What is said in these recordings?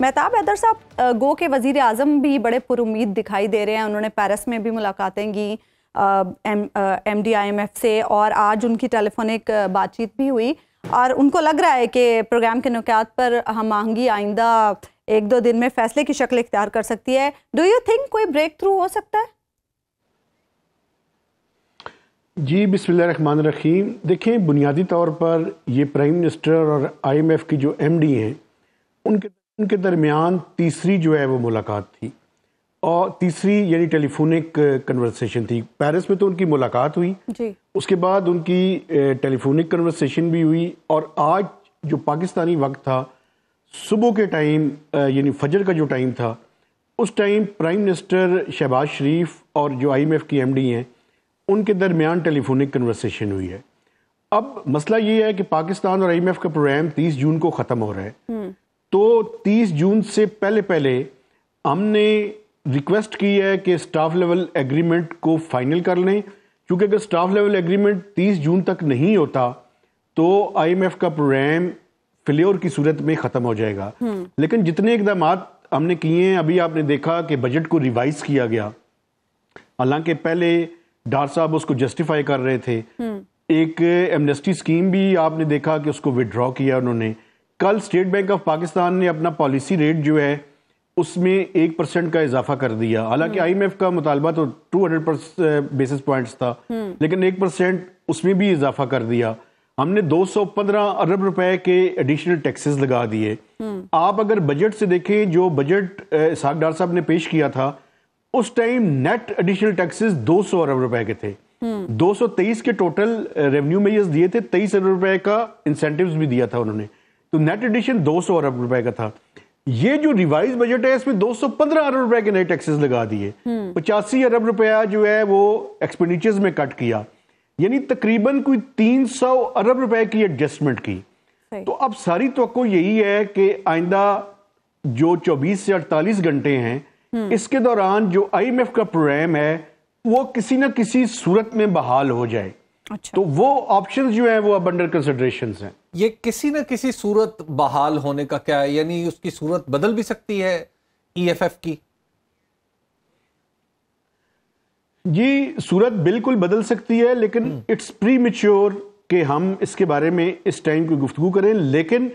मेहताब हैदर साहब गो के वजीर आजम भी बड़े पुरुद दिखाई दे रहे हैं उन्होंने पेरिस में भी मुलाकातें की M M D I M F से और आज उनकी टेलीफोनिक बातचीत भी हुई और उनको लग रहा है कि प्रोग्राम के नुकात पर हम आहंगी आइंदा एक दो दिन में फैसले की शक्ल इख्तियार कर सकती है डू यू थिंक कोई ब्रेक थ्रू हो सकता है जी बिस्मिल्लाहमान रखीम देखें बुनियादी तौर पर ये प्राइम मिनिस्टर और आईएमएफ की जो एमडी हैं उनके उनके दरमियान तीसरी जो है वो मुलाकात थी और तीसरी यानी टेलीफोनिक कन्वर्सेशन थी पेरिस में तो उनकी मुलाकात हुई जी। उसके बाद उनकी टेलीफोनिक कन्वर्सेशन भी हुई और आज जो पाकिस्तानी वक्त था सुबह के टाइम यानी फजर का जो टाइम था उस time prime minister Shahbaz Sharif और जो आईएमएफ की एमडी हैं उनके दरमियान टेलीफोनिक कन्वर्सेशन हुई है अब मसला ये है कि पाकिस्तान और आईएमएफ का प्रोग्राम 30 जून को ख़त्म हो रहा है हम्म। तो 30 जून से पहले पहले हमने रिक्वेस्ट की है कि स्टाफ लेवल एग्रीमेंट को फाइनल कर लें क्योंकि अगर स्टाफ लेवल एग्रीमेंट 30 जून तक नहीं होता तो आईएमएफ का प्रोग्राम फेल्योर की सूरत में ख़त्म हो जाएगा हम्म। लेकिन जितने इकदाम हमने किए हैं अभी आपने देखा कि बजट को रिवाइज किया गया हालांकि पहले डार साहब उसको जस्टिफाई कर रहे थे हम्म। एक एमनेस्टी स्कीम भी आपने देखा कि उसको विदड्रॉ किया उन्होंने कल स्टेट बैंक ऑफ पाकिस्तान ने अपना पॉलिसी रेट जो है उसमें एक परसेंट का इजाफा कर दिया हालांकि आईएमएफ हम्म। का मुतालबा तो 200 बेसिस पॉइंट्स था हम्म। लेकिन एक परसेंट उसमें भी इजाफा कर दिया हमने 215 अरब रुपए के एडिशनल टैक्सेस लगा दिए हम्म। आप अगर बजट से देखें जो बजट साग डार साहब ने पेश किया था उस टाइम नेट एडिशनल टैक्सेस 200 अरब रुपए के थे 223 के टोटल रेवेन्यू मेजर्स दिए थे तेईस अरब रुपए का इंसेंटिव भी दिया था उन्होंने तो नेट एडिशन 200 अरब रुपए का था ये जो रिवाइज बजट है इसमें 215 अरब रुपए के नए टैक्सेस लगा दिए हम्म। पचासी अरब रुपया जो है वो एक्सपेंडिचर्स में कट किया यानी तकरीबन कोई 300 अरब रुपए की एडजस्टमेंट की तो अब सारी तो यही है कि आइंदा जो 24 से 48 घंटे हैं हम्म। इसके दौरान जो आईएमएफ का प्रोग्राम है वो किसी ना किसी सूरत में बहाल हो जाए अच्छा। तो वो ऑप्शन जो है वो अब अंडर कंसिडरेशन हैं ये किसी न किसी सूरत बहाल होने का क्या है यानी उसकी सूरत बदल भी सकती है ईएफएफ e की जी सूरत बिल्कुल बदल सकती है लेकिन इट्स प्री मिच्योर कि हम इसके बारे में इस टाइम की गुफ्तु करें लेकिन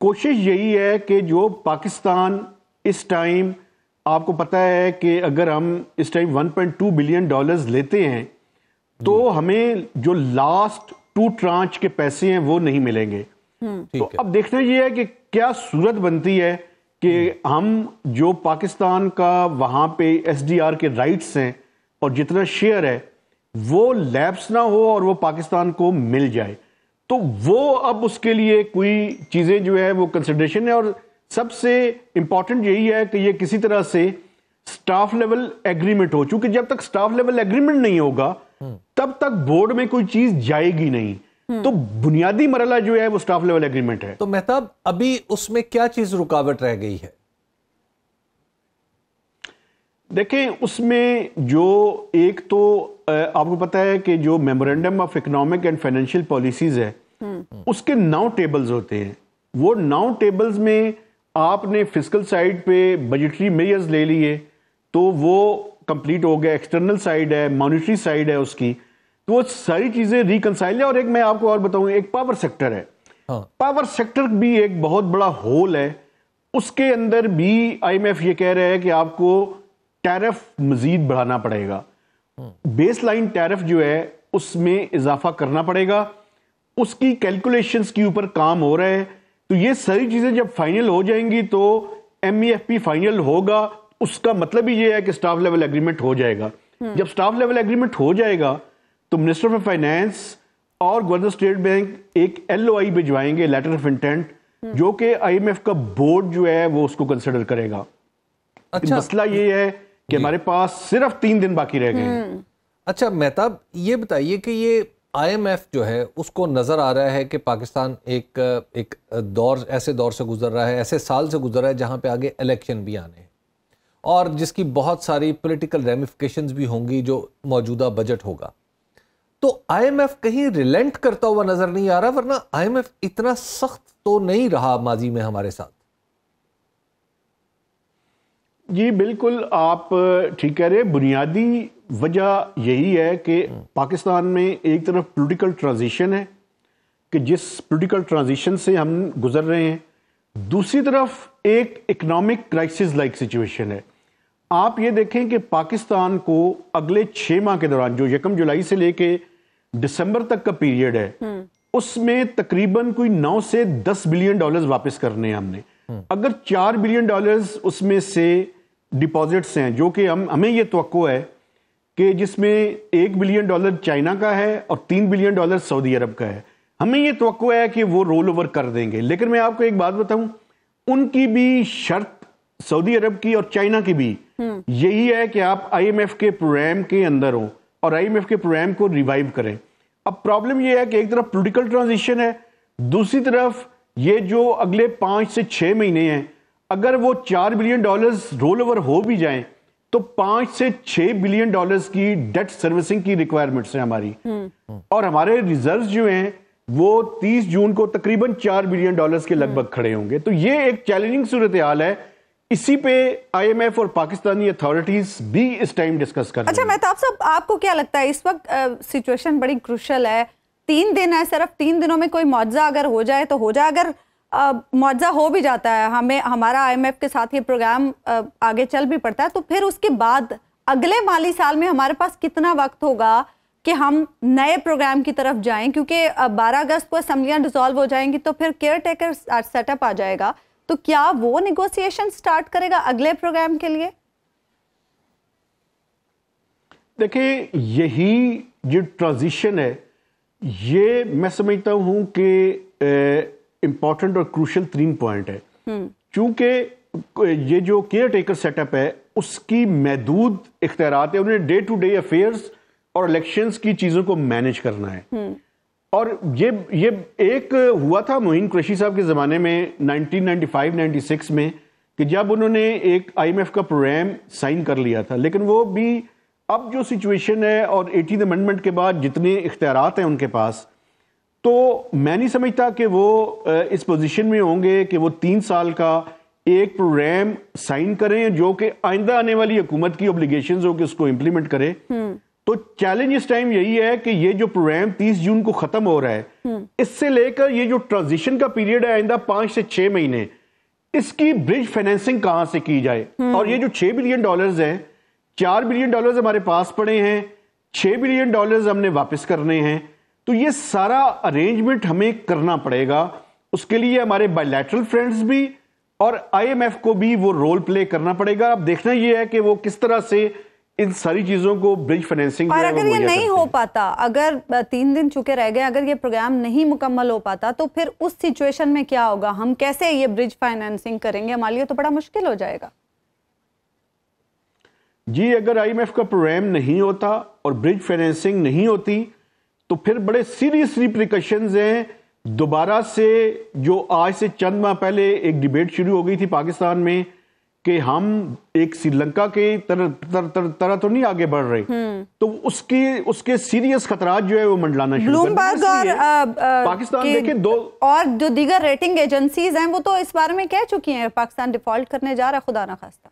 कोशिश यही है कि जो पाकिस्तान इस टाइम आपको पता है कि अगर हम इस टाइम 1.2 बिलियन डॉलर्स लेते हैं तो हमें जो लास्ट टू ट्रांच के पैसे हैं वो नहीं मिलेंगे हम्म। तो अब देखना ये है कि क्या सूरत बनती है कि हम्म। हम जो पाकिस्तान का वहां पे एसडीआर के राइट्स हैं और जितना शेयर है वो लैब्स ना हो और वो पाकिस्तान को मिल जाए तो वो अब उसके लिए कोई चीज़ें जो है वो कंसिडरेशन है और सबसे इम्पॉर्टेंट यही है कि ये किसी तरह से स्टाफ लेवल एग्रीमेंट हो चूंकि जब तक स्टाफ लेवल एग्रीमेंट नहीं होगा तब तक बोर्ड में कोई चीज जाएगी नहीं हम्म। तो बुनियादी मरला जो है वो स्टाफ लेवल एग्रीमेंट है तो मेहताब अभी उसमें क्या चीज रुकावट रह गई है देखें उसमें जो एक तो आपको पता है कि जो memorandum of economic and financial policies है हम्म। उसके नौ टेबल्स होते हैं वो नौ टेबल्स में आपने फिजिकल साइड पे बजटरी मेयर्स ले लिए तो वो कंप्लीट हो गया एक्सटर्नल साइड है मॉनिटरी साइड है उसकी तो वो सारी चीजें रिकनसाइल है और एक मैं आपको और बताऊं एक पावर सेक्टर है हाँ। पावर सेक्टर भी एक बहुत बड़ा होल है उसके अंदर भी आईएमएफ ये कह रहा है कि आपको टैरिफ मजीद बढ़ाना पड़ेगा बेस लाइन टैरिफ जो है उसमें इजाफा करना पड़ेगा उसकी कैलकुलेशन के ऊपर काम हो रहा है तो ये सारी चीज़ें जब फाइनल हो जाएंगी तो एम फाइनल e होगा उसका मतलब ही ये है कि स्टाफ लेवल एग्रीमेंट हो जाएगा हाँ। जब स्टाफ लेवल एग्रीमेंट हो जाएगा तो मिनिस्टर ऑफ फाइनेंस और गवर्नर स्टेट बैंक एक एल ओ आई भिजवाएंगे लेटर ऑफ इंटेंट जो कि आईएमएफ का बोर्ड जो है वो उसको कंसिडर करेगा अच्छा मसला ये है कि हमारे पास सिर्फ तीन दिन बाकी रह गए हम्म। अच्छा मेहताब ये बताइए कि ये आईएमएफ जो है उसको नज़र आ रहा है कि पाकिस्तान एक एक दौर ऐसे दौर से गुजर रहा है ऐसे साल से गुजर रहा है जहाँ पे आगे इलेक्शन भी आने हैं और जिसकी बहुत सारी पॉलिटिकल रेमिफिकेशंस भी होंगी जो मौजूदा बजट होगा तो आईएमएफ कहीं रिलेंट करता हुआ नजर नहीं आ रहा वरना आईएमएफ इतना सख्त तो नहीं रहा माजी में हमारे साथ जी बिल्कुल आप ठीक कह रहे बुनियादी वजह यही है कि हम्म। पाकिस्तान में एक तरफ पॉलिटिकल ट्रांजिशन है कि जिस पॉलिटिकल ट्रांजिशन से हम गुजर रहे हैं दूसरी तरफ एक इकोनॉमिक क्राइसिस लाइक सिचुएशन है आप ये देखें कि पाकिस्तान को अगले छः माह के दौरान जो यकम जुलाई से लेके दिसंबर तक का पीरियड है हम्म। उसमें तकरीबन कोई नौ से दस बिलियन डॉलर्स वापस करने हैं हमने हम्म। अगर चार बिलियन डॉलर्स उसमें से डिपॉजिट्स हैं जो कि हम हमें ये तो है कि जिसमें एक बिलियन डॉलर चाइना का है और तीन बिलियन डॉलर सऊदी अरब का है हमें ये तो है कि वो रोल ओवर कर देंगे लेकिन मैं आपको एक बात बताऊं उनकी भी शर्त सऊदी अरब की और चाइना की भी हम्म। यही है कि आप आईएमएफ के प्रोग्राम के अंदर हो और आईएमएफ के प्रोग्राम को रिवाइव करें अब प्रॉब्लम यह है कि एक तरफ पोलिटिकल ट्रांजिशन है दूसरी तरफ ये जो अगले पाँच से छः महीने हैं अगर वो चार बिलियन डॉलर्स रोल ओवर हो भी जाएं तो पाँच से छः बिलियन डॉलर्स की डेट सर्विसिंग की रिक्वायरमेंट्स हैं हमारी हम्म। और हमारे रिजर्व जो हैं वो तीस जून को तकरीबन चार बिलियन डॉलर्स के हम्म। लगभग खड़े होंगे तो ये एक चैलेंजिंग सूरत हाल है इसी पे आईएमएफ और पाकिस्तानी अथॉरिटीज भी इस टाइम डिस्कस कर अच्छा मेहताब साहब आपको क्या लगता है इस वक्त सिचुएशन बड़ी क्रुशल है तीन दिन है सिर्फ तीन दिनों में कोई मुआवजा अगर हो जाए तो हो जाए अगर मुआवजा हो भी जाता है हमें हमारा आईएमएफ के साथ ये प्रोग्राम आ, आगे चल भी पड़ता है तो फिर उसके बाद अगले माली साल में हमारे पास कितना वक्त होगा कि हम नए प्रोग्राम की तरफ जाएं क्योंकि 12 अगस्त को असम्बलियाँ डिसॉल्व हो जाएंगी तो फिर केयर टेकर सेटअप आ जाएगा तो क्या वो निगोसिएशन स्टार्ट करेगा अगले प्रोग्राम के लिए देखिए यही जो ट्रांजिशन है ये मैं समझता हूं कि इंपॉर्टेंट और क्रूशल तीन पॉइंट है क्योंकि हम्म। ये जो केयर टेकर सेटअप है उसकी महदूद इख्तियार है उन्हें डे टू डे अफेयर्स और इलेक्शंस की चीज़ों को मैनेज करना है हम्म। और ये ये एक हुआ था मोहिन कृषि साहब के ज़माने में 1995-96 में कि जब उन्होंने एक आईएमएफ का प्रोग्राम साइन कर लिया था लेकिन वो भी अब जो सिचुएशन है और एटीन अमेंडमेंट के बाद जितने इख्तियारत हैं उनके पास तो मैं नहीं समझता कि वो इस पोजीशन में होंगे कि वो तीन साल का एक प्रोग्राम साइन करें जो कि आइंदा आने वाली हुकूमत की ओब्लिगेशन हो कि उसको इम्प्लीमेंट करें हम्म। तो चैलेंज इस टाइम यही है कि ये जो प्रोग्राम 30 जून को खत्म हो रहा है हम्म। इससे लेकर ये जो ट्रांजिशन का पीरियड है आइंदा पांच से छह महीने इसकी ब्रिज फाइनेंसिंग कहां से की जाए हम्म। और ये जो छह बिलियन डॉलर्स हैं चार बिलियन डॉलर्स हमारे पास पड़े हैं छह बिलियन डॉलर्स हमने वापस करने हैं तो ये सारा अरेंजमेंट हमें करना पड़ेगा उसके लिए हमारे बायलैटरल फ्रेंड्स भी और आईएमएफ को भी वो रोल प्ले करना पड़ेगा अब देखना यह है कि वो किस तरह से इन सारी चीजों को ब्रिज फाइनेंसिंग और अगर ये नहीं हो पाता अगर तीन दिन चुके रह गए अगर ये प्रोग्राम नहीं मुकम्मल हो पाता तो फिर उस सिचुएशन में क्या होगा हम कैसे ये ब्रिज फाइनेंसिंग करेंगे हमारे लिए तो बड़ा मुश्किल हो जाएगा जी अगर आईएमएफ का प्रोग्राम नहीं होता और ब्रिज फाइनेंसिंग नहीं होती तो फिर बड़े सीरियस रिप्रिकॉशन हैं दोबारा से जो आज से चंद माह पहले एक डिबेट शुरू हो गई थी पाकिस्तान में कि हम एक श्रीलंका के तरह तरह तर, तर तो नहीं आगे बढ़ रहे हम्म। तो उसके उसके सीरियस खतरा जो है वो मंडलाना शुरू और आ, आ, पाकिस्तान देखे दो और जो दीगर रेटिंग एजेंसीज हैं वो तो इस बारे में कह चुकी हैं पाकिस्तान डिफॉल्ट करने जा रहा है खुदा ना खास्ता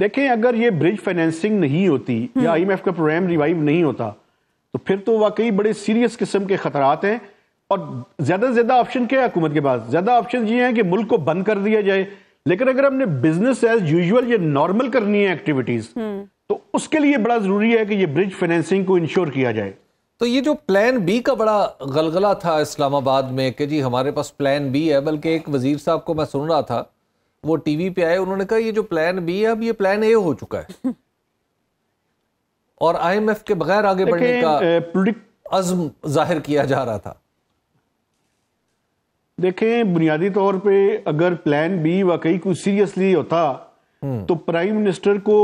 देखें अगर ये ब्रिज फाइनेंसिंग नहीं होती या आईएमएफ हम्म। का प्रोग्राम रिवाइव नहीं होता तो फिर तो वाकई बड़े सीरियस किस्म के खतरात हैं और ज्यादा से ज्यादा ऑप्शन क्या है हुकूमत के पास ज्यादा ऑप्शन ये हैं कि मुल्क को बंद कर दिया जाए लेकिन अगर हमने बिजनेस एज यूजल ये नॉर्मल करनी है एक्टिविटीज हम्म। तो उसके लिए बड़ा जरूरी है कि ये ब्रिज फाइनेंसिंग को इंश्योर किया जाए तो ये जो प्लान बी का बड़ा गलगला था इस्लामाबाद में कि जी हमारे पास प्लान बी है बल्कि एक वजीर साहब को मैं सुन रहा था वो टीवी पे आए उन्होंने कहा ये जो प्लान बी है अब ये प्लान ए हो चुका है और आईएमएफ के बगैर आगे बढ़ने का अजम जाहिर किया जा रहा था देखें बुनियादी तौर पे अगर प्लान बी वाकई कोई सीरियसली होता हम्म। तो प्राइम मिनिस्टर को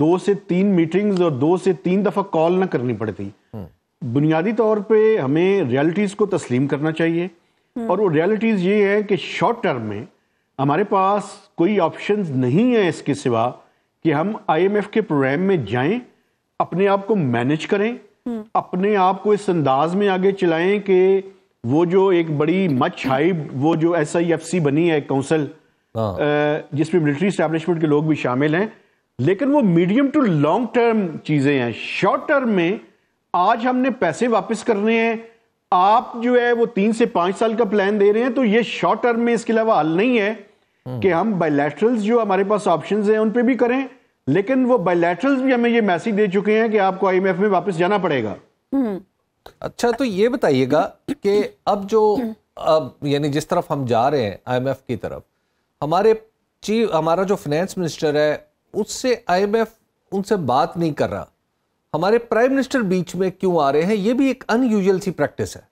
दो से तीन मीटिंग्स और दो से तीन दफा कॉल ना करनी पड़ती हम्म। बुनियादी तौर पे हमें रियलिटीज को तस्लीम करना चाहिए हम्म। और वो रियलिटीज ये है कि शॉर्ट टर्म में हमारे पास कोई ऑप्शन नहीं है इसके सिवा कि हम आईएमएफ के प्रोग्राम में जाएं अपने आप को मैनेज करें अपने आप को इस अंदाज में आगे चलाएं कि वो जो एक बड़ी मच हाई वो जो एस आई एफ सी बनी है काउंसिल हाँ। जिसमें मिलिट्री स्टैब्लिशमेंट के लोग भी शामिल हैं लेकिन वो मीडियम टू लॉन्ग टर्म चीज़ें हैं शॉर्ट टर्म में आज हमने पैसे वापस करने हैं आप जो है वो तीन से पांच साल का प्लान दे रहे हैं तो ये शॉर्ट टर्म में इसके अलावा हल नहीं है हम्म। कि हम बायोलैटरल्स जो हमारे पास ऑप्शन हैं उन पर भी करें लेकिन वो बायलैटरल भी हमें ये मैसेज दे चुके हैं कि आपको आईएमएफ में वापस जाना पड़ेगा हम्म। अच्छा तो ये बताइएगा कि अब जो अब यानी जिस तरफ हम जा रहे हैं आईएमएफ की तरफ हमारे चीफ हमारा जो फाइनेंस मिनिस्टर है उससे आईएमएफ उनसे बात नहीं कर रहा हमारे प्राइम मिनिस्टर बीच में क्यों आ रहे हैं ये भी एक अनयूजल सी प्रैक्टिस है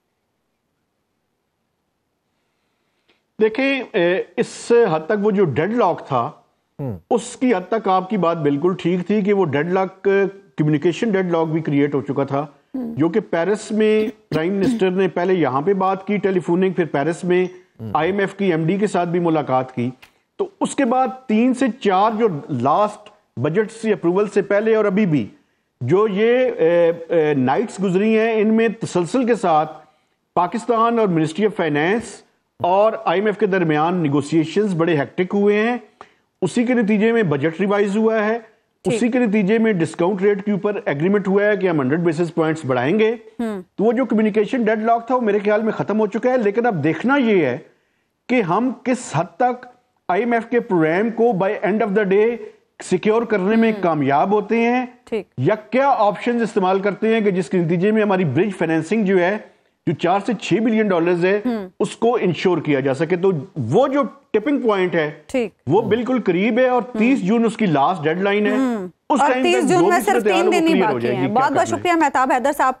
देखिए इस हद तक वो जो डेडलॉक था हम्म। उसकी हद तक आपकी बात बिल्कुल ठीक थी कि वो डेडलॉक कम्युनिकेशन डेडलॉक भी क्रिएट हो चुका था जो कि पेरिस में प्राइम मिनिस्टर ने पहले यहाँ पे बात की टेलीफोनिक फिर पेरिस में आईएमएफ की एमडी के साथ भी मुलाकात की तो उसके बाद तीन से चार जो लास्ट बजट से अप्रूवल से पहले और अभी भी जो ये ए, ए, नाइट्स गुजरी हैं इनमें तसलसल के साथ पाकिस्तान और मिनिस्ट्री ऑफ फाइनेंस और आईएमएफ के दरमियान निगोसिएशंस बड़े हेक्टिक हुए हैं उसी के नतीजे में बजट रिवाइज हुआ है उसी के नतीजे में डिस्काउंट रेट के ऊपर एग्रीमेंट हुआ है कि हम 100 बेसिस पॉइंट्स बढ़ाएंगे हम्म। तो वो जो कम्युनिकेशन डेड लॉक था वो मेरे ख्याल में खत्म हो चुका है लेकिन अब देखना ये है कि हम किस हद तक आईएमएफ के प्रोग्राम को by end of the day secure करने में हम्म। कामयाब होते हैं या क्या ऑप्शंस इस्तेमाल करते हैं कि जिसके नतीजे में हमारी ब्रिज फाइनेंसिंग जो है जो चार से छह बिलियन डॉलर्स है हम्म। उसको इंश्योर किया जा सके तो वो जो टिपिंग पॉइंट है ठीक वो बिल्कुल करीब है और 30 हम्म। जून उसकी लास्ट डेडलाइन है हम्म। उस टाइम 30 जून में सिर्फ तीन दिन ही बाकी बहुत बहुत शुक्रिया मेहताब हैदर साहब